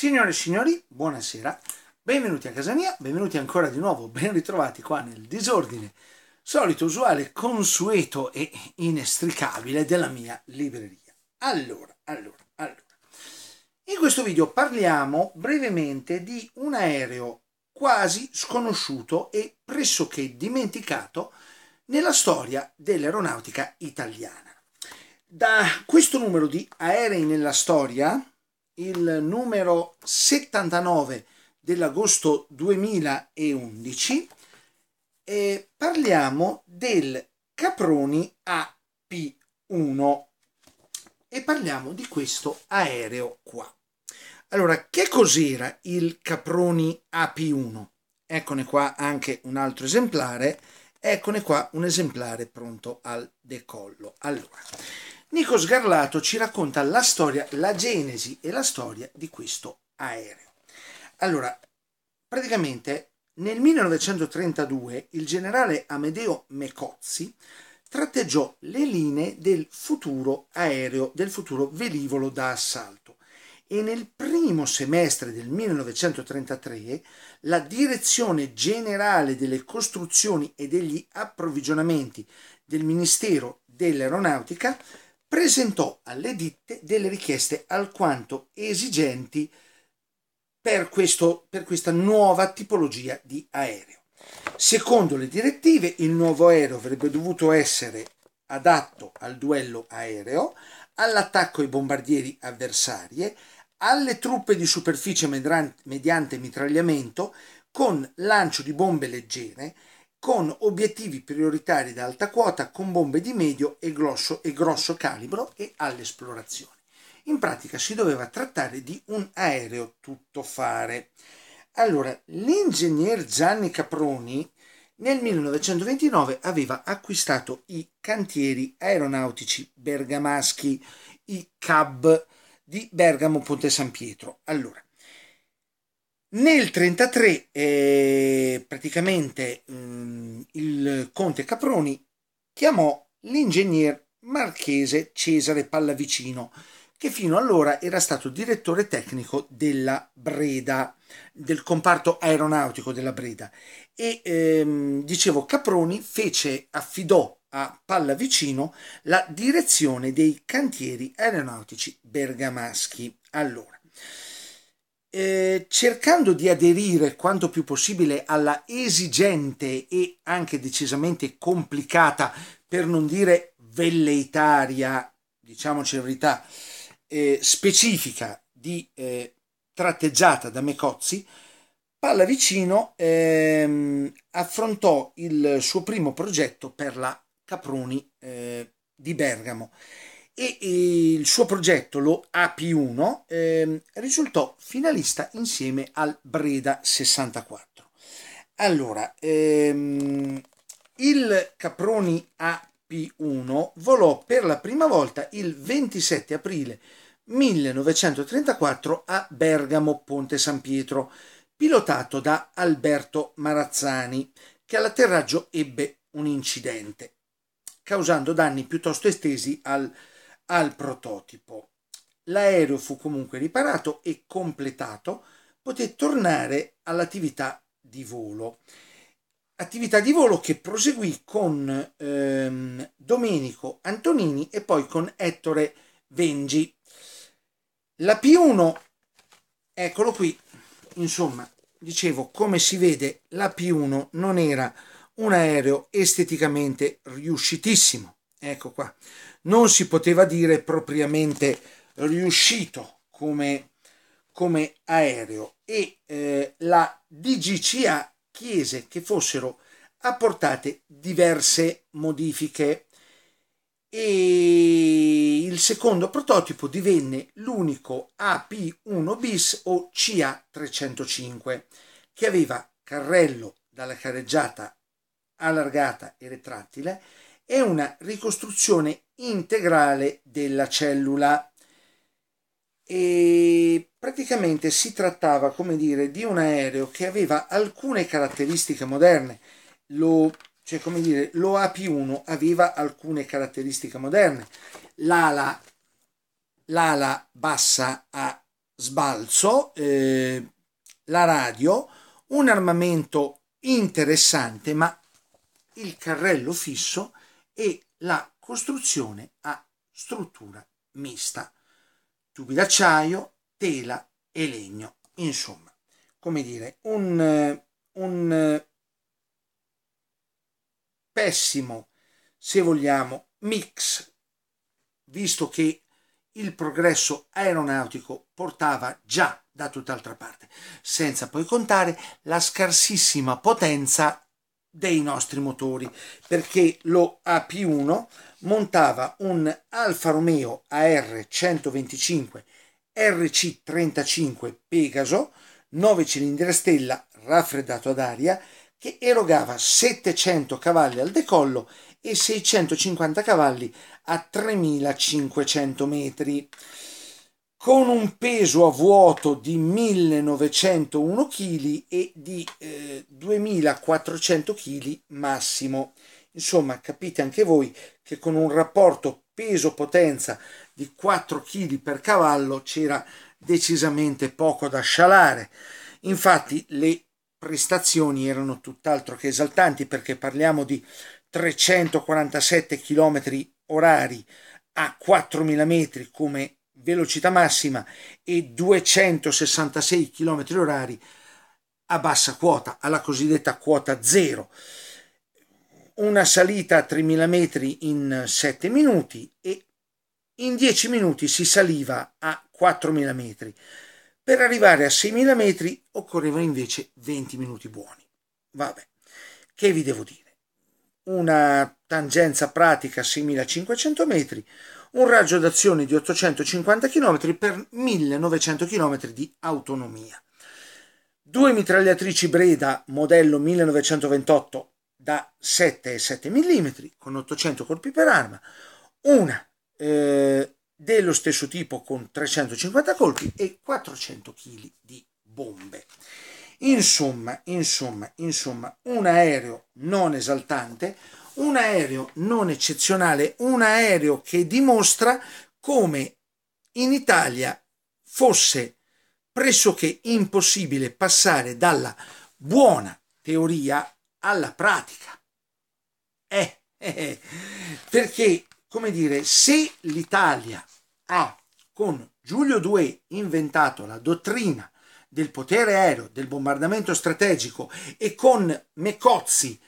Signore e signori, buonasera, benvenuti a casa mia, benvenuti ancora di nuovo, ben ritrovati qua nel disordine solito, usuale, consueto e inestricabile della mia libreria. Allora, allora, allora. In questo video parliamo brevemente di un aereo quasi sconosciuto e pressoché dimenticato nella storia dell'aeronautica italiana. Da questo numero di aerei nella storia, il numero 79 dell'agosto 2011 e parliamo del Caproni AP1 e parliamo di questo aereo qua. Allora, che cos'era il Caproni AP1? Eccone qua anche un altro esemplare, eccone qua un esemplare pronto al decollo. Allora, Nico Sgarlato ci racconta la storia, la genesi e la storia di questo aereo. Allora, praticamente nel 1932 il generale Amedeo Mecozzi tratteggiò le linee del futuro aereo, del futuro velivolo da assalto e nel primo semestre del 1933 la Direzione Generale delle Costruzioni e degli Approvvigionamenti del Ministero dell'Aeronautica presentò alle ditte delle richieste alquanto esigenti per, questo, per questa nuova tipologia di aereo. Secondo le direttive, il nuovo aereo avrebbe dovuto essere adatto al duello aereo, all'attacco ai bombardieri avversarie, alle truppe di superficie mediante mitragliamento con lancio di bombe leggere, con obiettivi prioritari da alta quota con bombe di medio e grosso, e grosso calibro e all'esplorazione. In pratica si doveva trattare di un aereo tuttofare. Allora, l'ingegner Gianni Caproni nel 1929 aveva acquistato i cantieri aeronautici bergamaschi, i CAB di Bergamo Ponte San Pietro. Allora, nel 1933 eh, praticamente mh, mm, il conte Caproni chiamò l'ingegner marchese Cesare Pallavicino, che fino allora era stato direttore tecnico della Breda, del comparto aeronautico della Breda. E ehm, dicevo, Caproni fece, affidò a Pallavicino la direzione dei cantieri aeronautici bergamaschi. Allora, eh, cercando di aderire quanto più possibile alla esigente e anche decisamente complicata, per non dire velleitaria, diciamoci in verità, eh, specifica di eh, tratteggiata da Mecozzi, Pallavicino ehm, affrontò il suo primo progetto per la Caproni eh, di Bergamo e il suo progetto, lo AP1, eh, risultò finalista insieme al Breda 64. Allora, ehm, il Caproni AP1 volò per la prima volta il 27 aprile 1934 a Bergamo Ponte San Pietro, pilotato da Alberto Marazzani, che all'atterraggio ebbe un incidente, causando danni piuttosto estesi al al prototipo. L'aereo fu comunque riparato e completato, poté tornare all'attività di volo. Attività di volo che proseguì con ehm, Domenico Antonini e poi con Ettore Vengi. La P1, eccolo qui, insomma, dicevo, come si vede, la P1 non era un aereo esteticamente riuscitissimo. Ecco qua. Non si poteva dire propriamente riuscito come, come aereo e eh, la DGCA chiese che fossero apportate diverse modifiche e il secondo prototipo divenne l'unico AP1 bis o CA305 che aveva carrello dalla carreggiata allargata e retrattile è una ricostruzione integrale della cellula e praticamente si trattava, come dire, di un aereo che aveva alcune caratteristiche moderne. Lo, cioè, come dire, lo AP1 aveva alcune caratteristiche moderne. L'ala, l'ala bassa a sbalzo, eh, la radio, un armamento interessante, ma il carrello fisso e la costruzione a struttura mista, tubi d'acciaio, tela e legno. Insomma, come dire, un, un pessimo, se vogliamo, mix, visto che il progresso aeronautico portava già da tutt'altra parte, senza poi contare la scarsissima potenza dei nostri motori perché lo AP1 montava un Alfa Romeo AR125 RC35 Pegaso 9 cilindri a stella raffreddato ad aria che erogava 700 cavalli al decollo e 650 cavalli a 3500 metri con un peso a vuoto di 1901 kg e di eh, 2400 kg massimo. Insomma, capite anche voi che con un rapporto peso-potenza di 4 kg per cavallo c'era decisamente poco da scialare. Infatti le prestazioni erano tutt'altro che esaltanti perché parliamo di 347 km orari a 4.000 metri come velocità massima e 266 km h a bassa quota, alla cosiddetta quota zero. Una salita a 3000 metri in 7 minuti e in 10 minuti si saliva a 4000 metri. Per arrivare a 6000 metri occorreva invece 20 minuti buoni. Vabbè, che vi devo dire? Una tangenza pratica a 6500 metri, un raggio d'azione di 850 km per 1900 km di autonomia. Due mitragliatrici Breda modello 1928 da 7 e 7 mm con 800 colpi per arma, una eh, dello stesso tipo con 350 colpi e 400 kg di bombe. Insomma, insomma, insomma, un aereo non esaltante, un aereo non eccezionale, un aereo che dimostra come in Italia fosse pressoché impossibile passare dalla buona teoria alla pratica. Eh, eh, eh. perché, come dire, se l'Italia ha con Giulio Due inventato la dottrina del potere aereo, del bombardamento strategico e con Mecozzi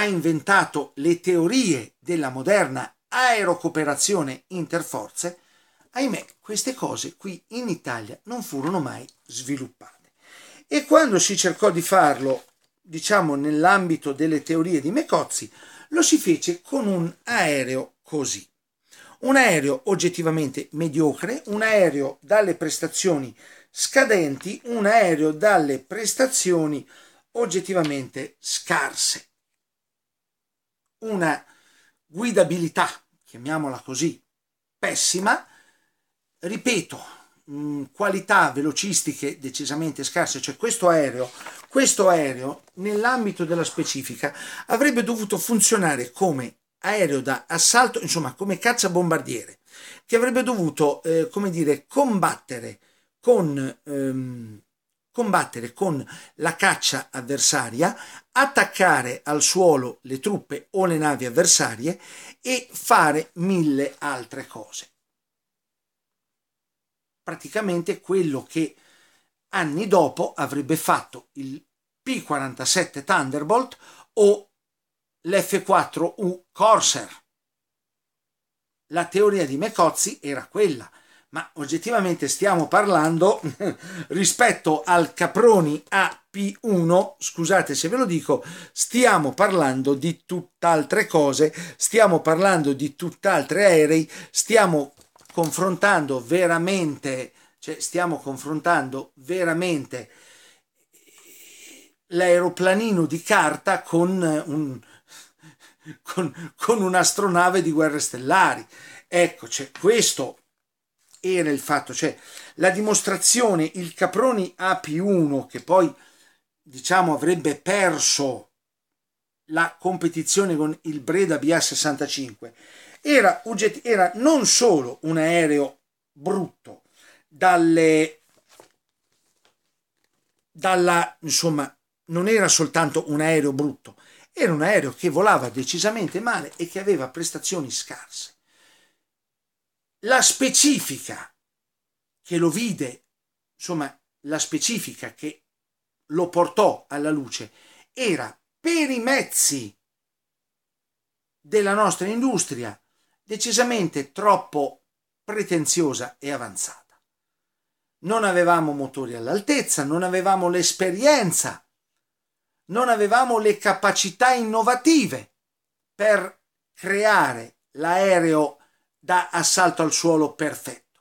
ha inventato le teorie della moderna aerocooperazione interforze, ahimè queste cose qui in Italia non furono mai sviluppate. E quando si cercò di farlo, diciamo nell'ambito delle teorie di Mecozzi, lo si fece con un aereo così. Un aereo oggettivamente mediocre, un aereo dalle prestazioni scadenti, un aereo dalle prestazioni oggettivamente scarse una guidabilità, chiamiamola così, pessima, ripeto, mm, qualità velocistiche decisamente scarse, cioè questo aereo, questo aereo nell'ambito della specifica avrebbe dovuto funzionare come aereo da assalto, insomma come cacciabombardiere, che avrebbe dovuto, eh, come dire, combattere con ehm, combattere con la caccia avversaria, attaccare al suolo le truppe o le navi avversarie e fare mille altre cose. Praticamente quello che anni dopo avrebbe fatto il P-47 Thunderbolt o l'F-4U Corsair. La teoria di Mecozzi era quella, ma oggettivamente stiamo parlando rispetto al Caproni AP1, scusate se ve lo dico, stiamo parlando di tutt'altre cose, stiamo parlando di tutt'altri aerei, stiamo confrontando veramente, cioè stiamo confrontando veramente l'aeroplanino di carta con, un, con, con un'astronave di guerre stellari. Ecco, cioè, questo e nel fatto, cioè la dimostrazione, il Caproni AP1 che poi diciamo avrebbe perso la competizione con il Breda BA65 era, era non solo un aereo brutto dalle dalla insomma non era soltanto un aereo brutto era un aereo che volava decisamente male e che aveva prestazioni scarse la specifica che lo vide, insomma, la specifica che lo portò alla luce era per i mezzi della nostra industria decisamente troppo pretenziosa e avanzata. Non avevamo motori all'altezza, non avevamo l'esperienza, non avevamo le capacità innovative per creare l'aereo da assalto al suolo perfetto.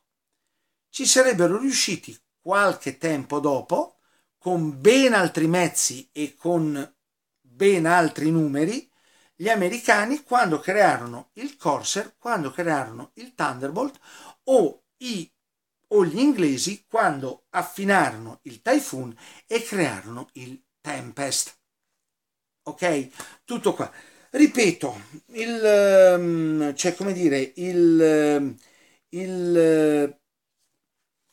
Ci sarebbero riusciti qualche tempo dopo, con ben altri mezzi e con ben altri numeri, gli americani quando crearono il Corsair, quando crearono il Thunderbolt o, i, o gli inglesi quando affinarono il Typhoon e crearono il Tempest. Ok? Tutto qua. Ripeto, il, ehm, cioè come dire, il, ehm, il,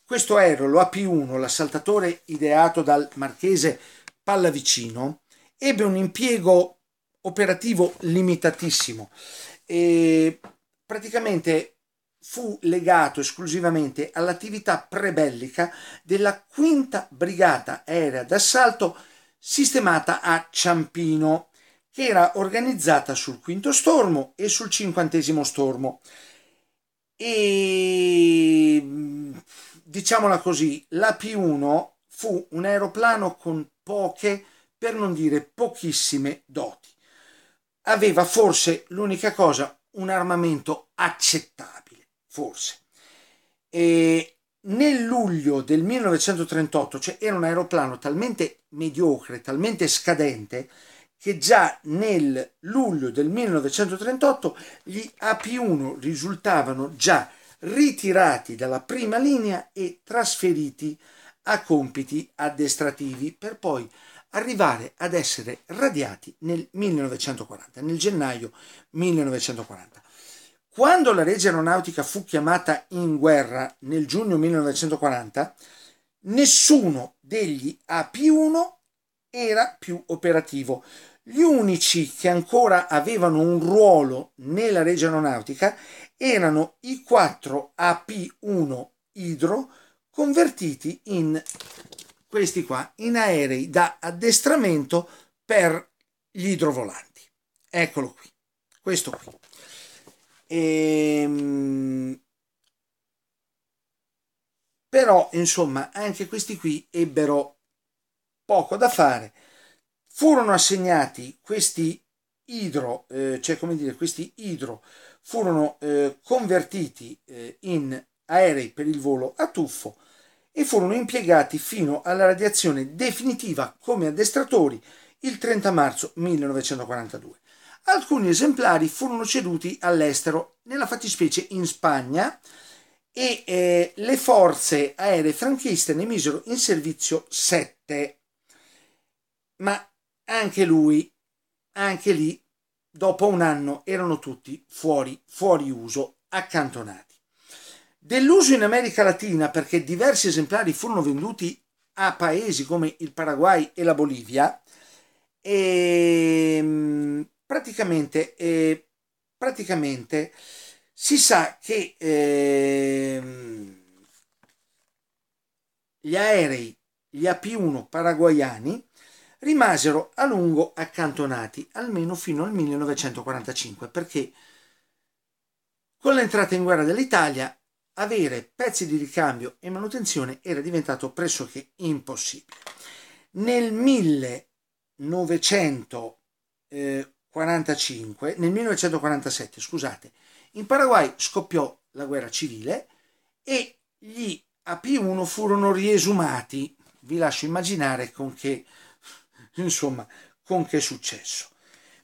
questo aereo, lo AP1, l'assaltatore ideato dal marchese Pallavicino, ebbe un impiego operativo limitatissimo e praticamente fu legato esclusivamente all'attività prebellica della quinta brigata aerea d'assalto sistemata a Ciampino che era organizzata sul quinto stormo e sul cinquantesimo stormo. E mm, diciamola così, la P1 fu un aeroplano con poche, per non dire pochissime doti. Aveva forse l'unica cosa, un armamento accettabile, forse. E nel luglio del 1938, cioè era un aeroplano talmente mediocre, talmente scadente, che già nel luglio del 1938 gli AP1 risultavano già ritirati dalla prima linea e trasferiti a compiti addestrativi per poi arrivare ad essere radiati nel 1940, nel gennaio 1940. Quando la legge Aeronautica fu chiamata in guerra nel giugno 1940, nessuno degli AP1 era più operativo. Gli unici che ancora avevano un ruolo nella regia aeronautica erano i 4 AP1 idro convertiti in questi qua, in aerei da addestramento per gli idrovolanti. Eccolo qui, questo qui. Ehm... Però, insomma, anche questi qui ebbero poco da fare furono assegnati questi idro, eh, cioè come dire, questi idro furono eh, convertiti eh, in aerei per il volo a tuffo e furono impiegati fino alla radiazione definitiva come addestratori il 30 marzo 1942. Alcuni esemplari furono ceduti all'estero, nella fattispecie in Spagna, e eh, le forze aeree franchiste ne misero in servizio 7. Ma anche lui, anche lì, dopo un anno erano tutti fuori, fuori uso, accantonati. Dell'uso in America Latina, perché diversi esemplari furono venduti a paesi come il Paraguay e la Bolivia, e ehm, praticamente, e eh, praticamente si sa che eh, gli aerei, gli AP1 paraguayani, rimasero a lungo accantonati, almeno fino al 1945, perché con l'entrata in guerra dell'Italia avere pezzi di ricambio e manutenzione era diventato pressoché impossibile. Nel 1945, eh, nel 1947, scusate, in Paraguay scoppiò la guerra civile e gli AP1 furono riesumati. Vi lascio immaginare con che insomma con che successo.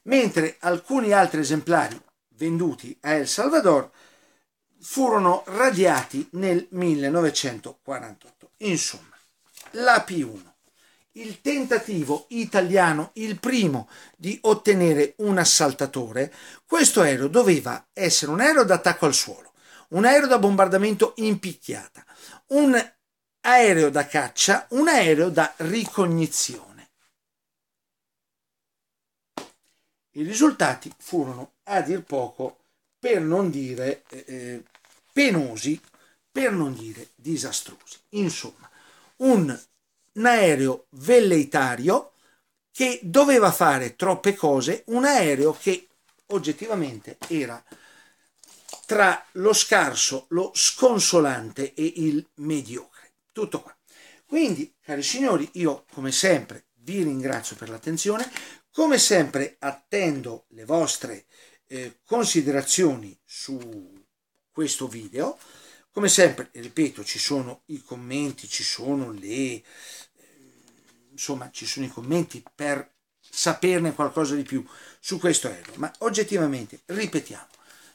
Mentre alcuni altri esemplari venduti a El Salvador furono radiati nel 1948. Insomma, la P1, il tentativo italiano, il primo di ottenere un assaltatore, questo aereo doveva essere un aereo d'attacco al suolo, un aereo da bombardamento in picchiata, un aereo da caccia, un aereo da ricognizione I risultati furono, a dir poco, per non dire eh, eh penosi, per non dire disastrosi. Insomma, un, un aereo velleitario che doveva fare troppe cose, un aereo che oggettivamente era tra lo scarso, lo sconsolante e il mediocre. Tutto qua. Quindi, cari signori, io come sempre vi ringrazio per l'attenzione. Come sempre attendo le vostre eh, considerazioni su questo video. Come sempre, ripeto, ci sono i commenti, ci sono le... Eh, insomma, ci sono i commenti per saperne qualcosa di più su questo aereo. Ma oggettivamente, ripetiamo,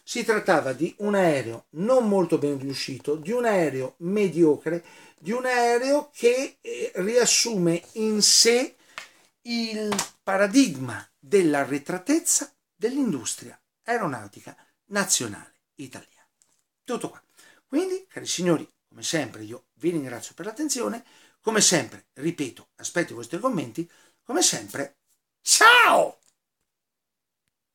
si trattava di un aereo non molto ben riuscito, di un aereo mediocre, di un aereo che eh, riassume in sé il paradigma dell'arretratezza dell'industria aeronautica nazionale italiana. Tutto qua. Quindi, cari signori, come sempre io vi ringrazio per l'attenzione, come sempre, ripeto, aspetto i vostri commenti, come sempre, ciao!